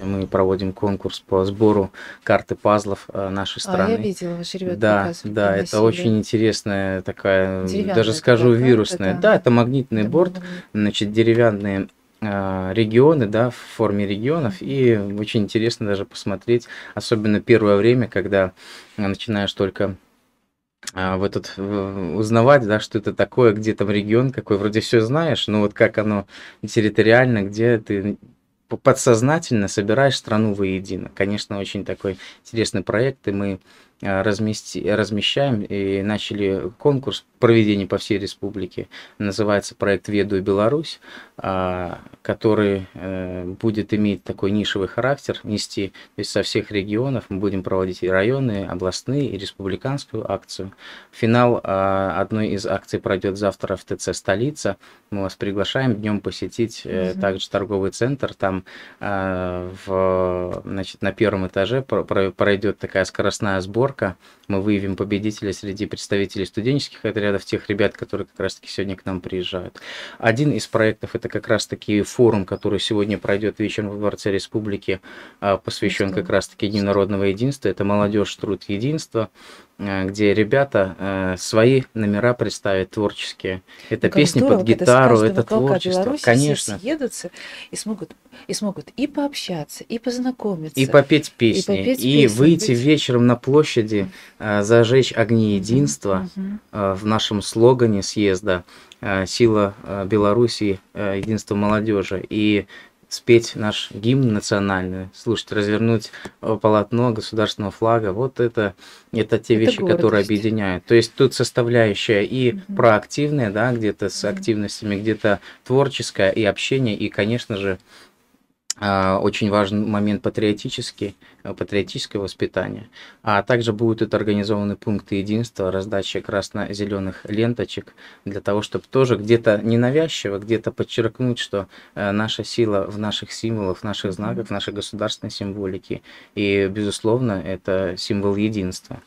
Мы проводим конкурс по сбору карты пазлов э, нашей страны. А, я видела, ваши ребята Да, да, приносили. это очень интересная такая, деревянная даже скажу, такая, вирусная. Это, да. да, это магнитный это борт, значит, деревянные э, регионы, да, в форме регионов, и очень интересно даже посмотреть, особенно первое время, когда начинаешь только э, в этот узнавать, да, что это такое, где там регион, какой вроде все знаешь, но вот как оно территориально, где ты подсознательно собираешь страну воедино. Конечно, очень такой интересный проект, и мы Э, размести, размещаем и начали конкурс проведения по всей республике. Называется проект «Веду и Беларусь», а, который э, будет иметь такой нишевый характер, нести то есть со всех регионов. Мы будем проводить и районные, областные, и республиканскую акцию. Финал а, одной из акций пройдет завтра в ТЦ «Столица». Мы вас приглашаем днем посетить угу. также торговый центр. Там а, в, значит, на первом этаже пройдет такая скоростная сборка подборка. Мы выявим победителя среди представителей студенческих отрядов, тех ребят, которые как раз-таки сегодня к нам приезжают. Один из проектов это как раз-таки форум, который сегодня пройдет вечером в Дворце Республики, а, посвящен как раз-таки Дню народного единства. Это молодежь, труд, единство. Э, где ребята э, свои номера представят творческие. Это ну, как песни здорово, под гитару, это творчество. Беларуси Конечно. съедутся и смогут, и смогут и пообщаться, и познакомиться. И попеть песни, и, попеть и песни, выйти быть... вечером на площади, э, зажечь огни единства в нашем слогане съезда «Сила Беларуси, единство молодежи». И спеть наш гимн национальный, слушать, развернуть э, полотно государственного флага. Вот это, это те это вещи, гордость. которые объединяют. То есть тут составляющая и угу. проактивная, да, где-то с активностями, где-то творческая, и общение, и, конечно же, а, очень важный момент патриотический, э, патриотическое воспитание. А также будут это организованы пункты единства, раздача красно-зеленых ленточек, для того, чтобы тоже где-то ненавязчиво, где-то подчеркнуть, что э, наша сила в наших символах, в наших знаках, в нашей государственной символике. И, безусловно, это символ единства.